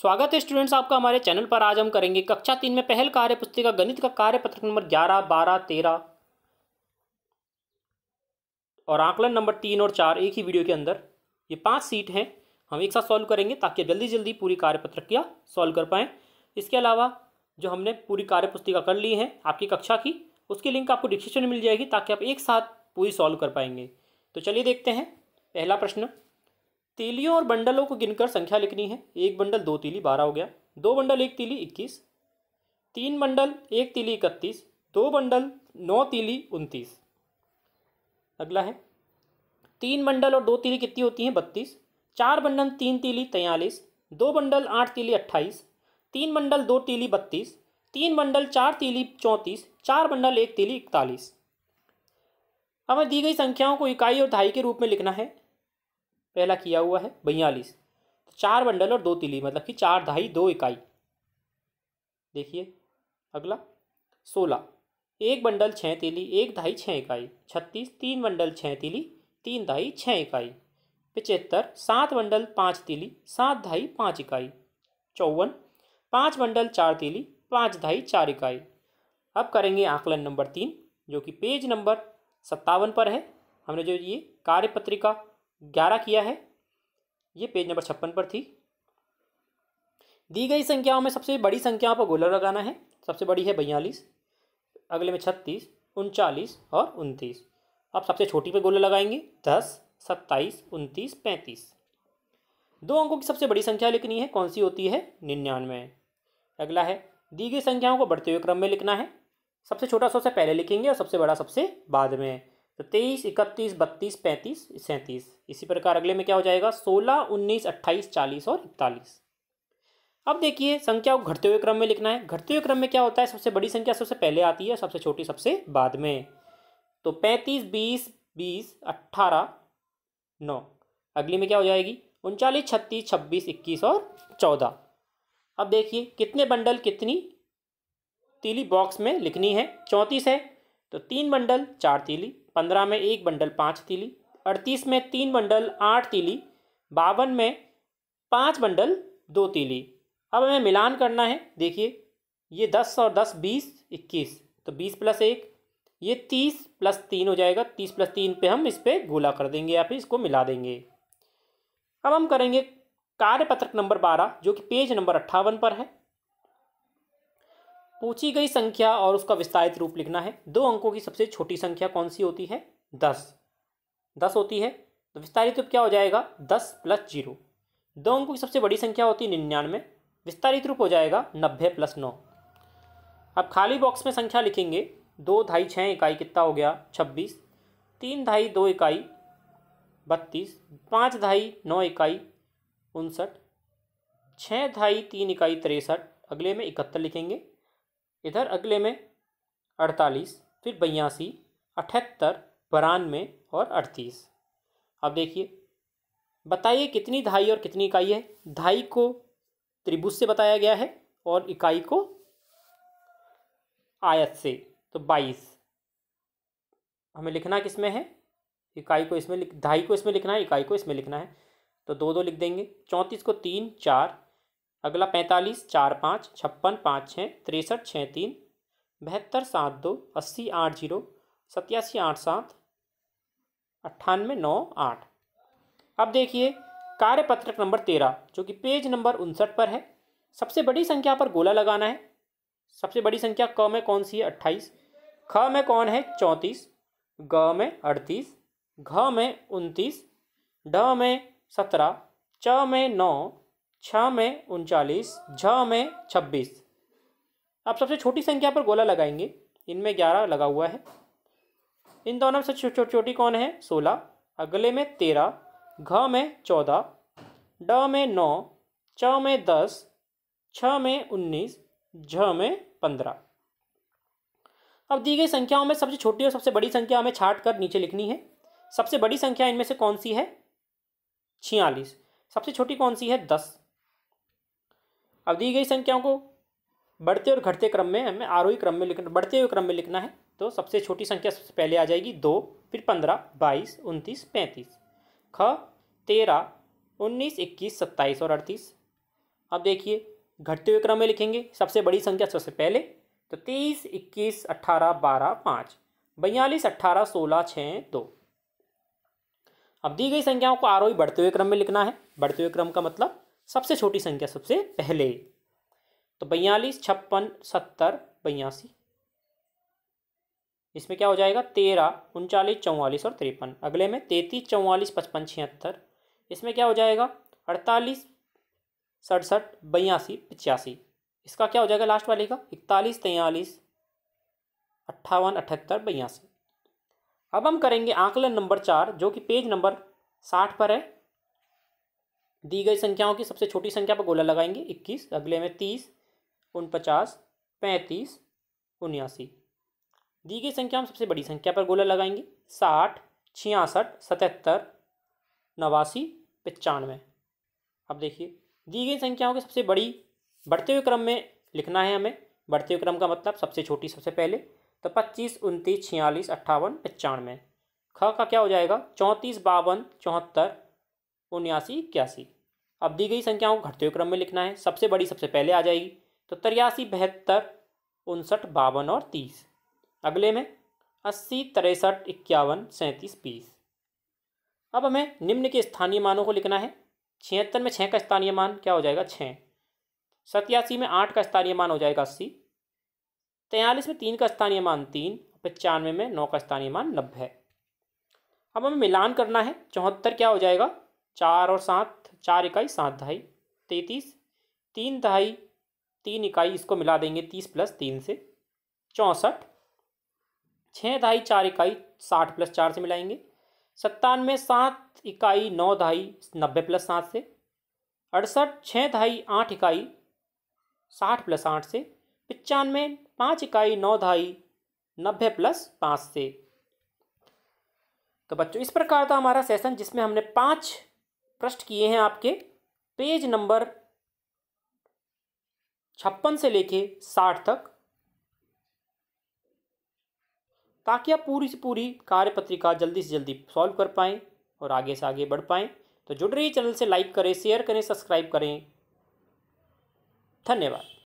स्वागत है स्टूडेंट्स आपका हमारे चैनल पर आज हम करेंगे कक्षा तीन में पहल कार्य पुस्तिका गणित का कार्य पत्रक नंबर ग्यारह बारह तेरह और आंकलन नंबर तीन और चार एक ही वीडियो के अंदर ये पांच सीट हैं हम एक साथ सॉल्व करेंगे ताकि जल्दी जल्दी पूरी कार्य किया सॉल्व कर पाएँ इसके अलावा जो हमने पूरी कार्य पुस्तिका कर ली है आपकी कक्षा की उसकी लिंक आपको डिस्क्रिप्शन में मिल जाएगी ताकि आप एक साथ पूरी सॉल्व कर पाएंगे तो चलिए देखते हैं पहला प्रश्न तीलियों और बंडलों को गिनकर संख्या लिखनी है एक बंडल दो तीली बारह हो गया दो बंडल एक तीली इक्कीस तीन बंडल एक तीली इकतीस दो बंडल नौ तीली उनतीस अगला है तीन बंडल और दो तीली कितनी होती हैं बत्तीस चार बंडल तीन तीली तैंतालीस दो बंडल आठ तीली अट्ठाईस तीन बंडल दो तीली बत्तीस तीन बंडल चार तीली चौंतीस चार बंडल एक तीली इकतालीस हमें दी गई संख्याओं को इकाई और ढाई के रूप में लिखना है पहला किया हुआ है बयालीस तो चार बंडल और दो तिली मतलब कि चार ढाई दो इकाई देखिए अगला सोलह एक बंडल छः तिली एक ढाई छः इकाई छत्तीस तीन बंडल छः तिली तीन ढाई छः इकाई पचहत्तर सात बंडल पाँच तिली सात ढाई पाँच इकाई चौवन पाँच बंडल चार तिली पाँच ढाई चार इकाई अब करेंगे आकलन नंबर तीन जो कि पेज नंबर सत्तावन पर है हमने जो ये कार्य पत्रिका ग्यारह किया है ये पेज नंबर छप्पन पर थी दी गई संख्याओं में सबसे बड़ी संख्याओं पर गोला लगाना है सबसे बड़ी है बयालीस अगले में छत्तीस उनचालीस और उनतीस अब सबसे छोटी पे गोला लगाएंगे दस सत्ताईस उनतीस पैंतीस दो अंकों की सबसे बड़ी संख्या लिखनी है कौन सी होती है निन्यानवे अगला है दी गई संख्याओं को बढ़ते हुए क्रम में लिखना है सबसे छोटा सबसे पहले लिखेंगे और सबसे बड़ा सबसे बाद में तो तेईस इकतीस बत्तीस पैंतीस सैंतीस इसी प्रकार अगले में क्या हो जाएगा सोलह उन्नीस अट्ठाईस चालीस और इकतालीस अब देखिए संख्या को घटते हुए क्रम में लिखना है घटते हुए क्रम में क्या होता है सबसे बड़ी संख्या सबसे पहले आती है सबसे छोटी सबसे बाद में तो पैंतीस बीस बीस अट्ठारह नौ अगली में क्या हो जाएगी उनचालीस छत्तीस छब्बीस इक्कीस और चौदह अब देखिए कितने बंडल कितनी तीली बॉक्स में लिखनी है चौंतीस है तो तीन बंडल चार तीली पंद्रह में एक बंडल पाँच तीली अड़तीस में तीन बंडल आठ तीली बावन में पाँच बंडल दो तीली अब हमें मिलान करना है देखिए ये दस और दस बीस इक्कीस तो बीस प्लस एक ये तीस प्लस तीन हो जाएगा तीस प्लस तीन पे हम इस पर गोला कर देंगे या फिर इसको मिला देंगे अब हम करेंगे कार्यपत्रक नंबर बारह जो कि पेज नंबर अट्ठावन पर है पूछी गई संख्या और उसका विस्तारित रूप लिखना है दो अंकों की सबसे छोटी संख्या कौन सी होती है दस दस होती है तो विस्तारित रूप क्या हो जाएगा दस प्लस जीरो दो अंकों की सबसे बड़ी संख्या होती है निन्यानवे विस्तारित रूप हो जाएगा नब्बे प्लस नौ अब खाली बॉक्स में संख्या लिखेंगे दो ढाई छः इकाई कितना हो गया छब्बीस तीन ढाई दो इकाई बत्तीस पाँच ढाई नौ इकाई उनसठ छः ढाई तीन इकाई तिरसठ अगले में इकहत्तर लिखेंगे इधर अगले में अड़तालीस फिर बयासी अठहत्तर बरानवे और अड़तीस अब देखिए बताइए कितनी इकाई और कितनी इकाई है ढाई को त्रिभुज से बताया गया है और इकाई को आयत से तो बाईस हमें लिखना किसमें है इकाई को इसमें लिख ढाई को इसमें लिखना है इकाई को इसमें लिखना है तो दो दो लिख देंगे चौंतीस को तीन चार अगला पैंतालीस चार पाँच छप्पन पाँच छः तिरसठ छः तीन बहत्तर सात दो अस्सी आठ जीरो सत्यासी आठ सात अट्ठानवे नौ आठ अब देखिए कार्यपत्रक नंबर तेरह जो कि पेज नंबर उनसठ पर है सबसे बड़ी संख्या पर गोला लगाना है सबसे बड़ी संख्या क में कौन सी है अट्ठाईस ख में कौन है चौंतीस ग में अड़तीस घ में उनतीस ढ में सत्रह च में नौ छ में उनचालीस झ में छब्बीस आप सबसे छोटी संख्या पर गोला लगाएंगे इनमें ग्यारह लगा हुआ है इन दोनों में सबसे छोटी छोटी कौन है सोलह अगले में तेरह घ में चौदह ड में नौ च में दस छ में उन्नीस झ में पंद्रह अब दी गई संख्याओं में सबसे छोटी और सबसे बड़ी संख्या हमें छाट कर नीचे लिखनी है सबसे बड़ी संख्या इनमें से कौन सी है छियालीस सबसे छोटी कौन सी है दस अब दी गई संख्याओं को बढ़ते और घटते क्रम में हमें आरोही क्रम में लिखना बढ़ते हुए क्रम में लिखना है तो सबसे छोटी संख्या सबसे पहले आ जाएगी दो फिर पंद्रह बाईस उनतीस पैंतीस ख तेरह उन्नीस इक्कीस सत्ताईस और अड़तीस अब देखिए घटते हुए क्रम में लिखेंगे सबसे बड़ी संख्या सबसे पहले तो तेईस इक्कीस अट्ठारह बारह पाँच बयालीस अट्ठारह सोलह छः दो अब दी गई संख्याओं को आरोही बढ़ते हुए क्रम में लिखना है बढ़ते हुए क्रम का मतलब सबसे छोटी संख्या सबसे पहले तो बयालीस छप्पन सत्तर बयासी इसमें क्या हो जाएगा तेरह उनचालीस चौवालीस और तिरपन अगले में तैंतीस चौवालीस पचपन छिहत्तर इसमें क्या हो जाएगा अड़तालीस सड़सठ बयासी पचासी इसका क्या हो जाएगा लास्ट वाले का इकतालीस तैंतालीस अट्ठावन अठहत्तर बयासी अब हम करेंगे आंकलन नंबर चार जो कि पेज नंबर साठ पर है दी गई संख्याओं की सबसे छोटी संख्या पर गोला लगाएंगे इक्कीस अगले में तीस उनपचास पैंतीस उन्यासी दी गई संख्या में सबसे बड़ी संख्या पर गोला लगाएंगे साठ छियासठ सतहत्तर नवासी पचानवे अब देखिए दी गई संख्याओं की सबसे बड़ी बढ़ते हुए क्रम में लिखना है हमें बढ़ते हुए क्रम का मतलब सबसे छोटी सबसे पहले तो पच्चीस उनतीस छियालीस अट्ठावन पचानवे ख का क्या हो जाएगा चौंतीस बावन चौहत्तर उन्यासी इक्यासी अब दी गई संख्याओं को घटते हुए क्रम में लिखना है सबसे बड़ी सबसे पहले आ जाएगी तो तिरासी बहत्तर उनसठ बावन और तीस अगले में अस्सी तिरसठ इक्यावन सैंतीस बीस अब हमें निम्न के स्थानीय मानों को लिखना है छिहत्तर में छः का स्थानीय मान क्या हो जाएगा छः सत्यासी में आठ का स्थानीय मान हो जाएगा अस्सी तैंतालीस में तीन का स्थानीय मान तीन पचानवे में नौ का स्थानीय मान नब्बे अब हमें मिलान करना है चौहत्तर क्या हो जाएगा चार और सात चार इकाई सात दहाई तैतीस तीन दहाई तीन इकाई इसको मिला देंगे तीस प्लस तीन से चौंसठ छः दहाई चार इकाई साठ प्लस चार से मिलाएंगे सत्तानवे सात इकाई नौ दहाई नब्बे प्लस सात से अड़सठ छः दहाई आठ इकाई साठ प्लस आठ से पचानवे पाँच इकाई नौ दहाई नब्बे प्लस पाँच से तो बच्चों इस प्रकार था हमारा सेशन जिसमें हमने पाँच प्रश्न किए हैं आपके पेज नंबर छप्पन से लेके साठ तक ताकि आप पूरी से पूरी कार्य पत्रिका जल्दी से जल्दी सॉल्व कर पाएँ और आगे से आगे बढ़ पाएँ तो जुड़ रही चैनल से लाइक करें शेयर करें सब्सक्राइब करें धन्यवाद